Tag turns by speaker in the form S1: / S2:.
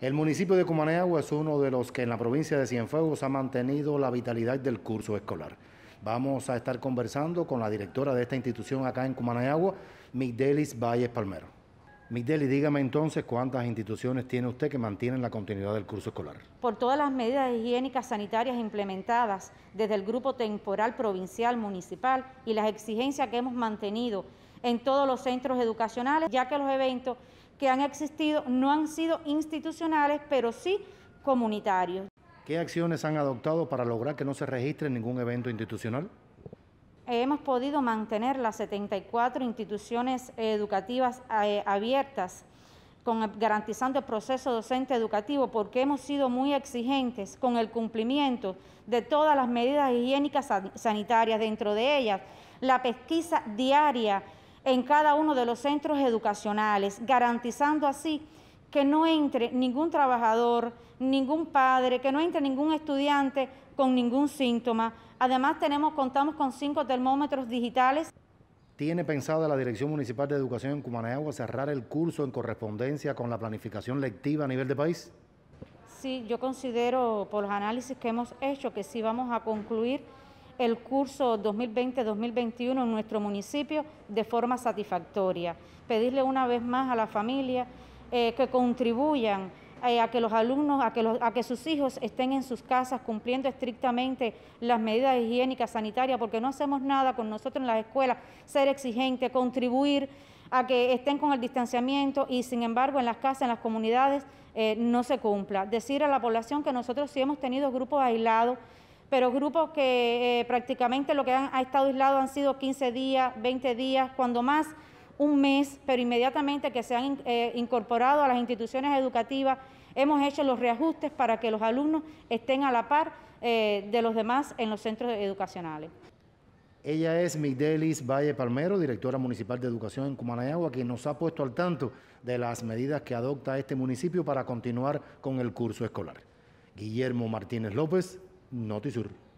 S1: El municipio de Cumaneagua es uno de los que en la provincia de Cienfuegos ha mantenido la vitalidad del curso escolar. Vamos a estar conversando con la directora de esta institución acá en Cumaneagua, Migdelis Valles Palmero. Migdeli, dígame entonces cuántas instituciones tiene usted que mantienen la continuidad del curso escolar.
S2: Por todas las medidas higiénicas sanitarias implementadas desde el grupo temporal provincial municipal y las exigencias que hemos mantenido en todos los centros educacionales, ya que los eventos que han existido no han sido institucionales, pero sí comunitarios.
S1: ¿Qué acciones han adoptado para lograr que no se registre ningún evento institucional?
S2: hemos podido mantener las 74 instituciones educativas eh, abiertas garantizando el proceso docente educativo porque hemos sido muy exigentes con el cumplimiento de todas las medidas higiénicas sanitarias, dentro de ellas la pesquisa diaria en cada uno de los centros educacionales, garantizando así que no entre ningún trabajador, ningún padre, que no entre ningún estudiante con ningún síntoma. Además tenemos, contamos con cinco termómetros digitales.
S1: ¿Tiene pensada la Dirección Municipal de Educación en Cumaneagua cerrar el curso en correspondencia con la planificación lectiva a nivel de país?
S2: Sí, yo considero por los análisis que hemos hecho que sí vamos a concluir el curso 2020-2021 en nuestro municipio de forma satisfactoria. Pedirle una vez más a la familia eh, que contribuyan eh, a que los alumnos, a que, los, a que sus hijos estén en sus casas cumpliendo estrictamente las medidas higiénicas, sanitarias, porque no hacemos nada con nosotros en las escuelas, ser exigente, contribuir a que estén con el distanciamiento y sin embargo en las casas, en las comunidades, eh, no se cumpla. Decir a la población que nosotros sí hemos tenido grupos aislados, pero grupos que prácticamente lo que han ha estado aislados han sido 15 días, 20 días, cuando más un mes, pero inmediatamente que se han eh, incorporado a las instituciones educativas, hemos hecho los reajustes para que los alumnos estén a la par eh, de los demás en los centros educacionales.
S1: Ella es Migdelis Valle Palmero, directora municipal de educación en Cumanayagua, que nos ha puesto al tanto de las medidas que adopta este municipio para continuar con el curso escolar. Guillermo Martínez López, Notisur.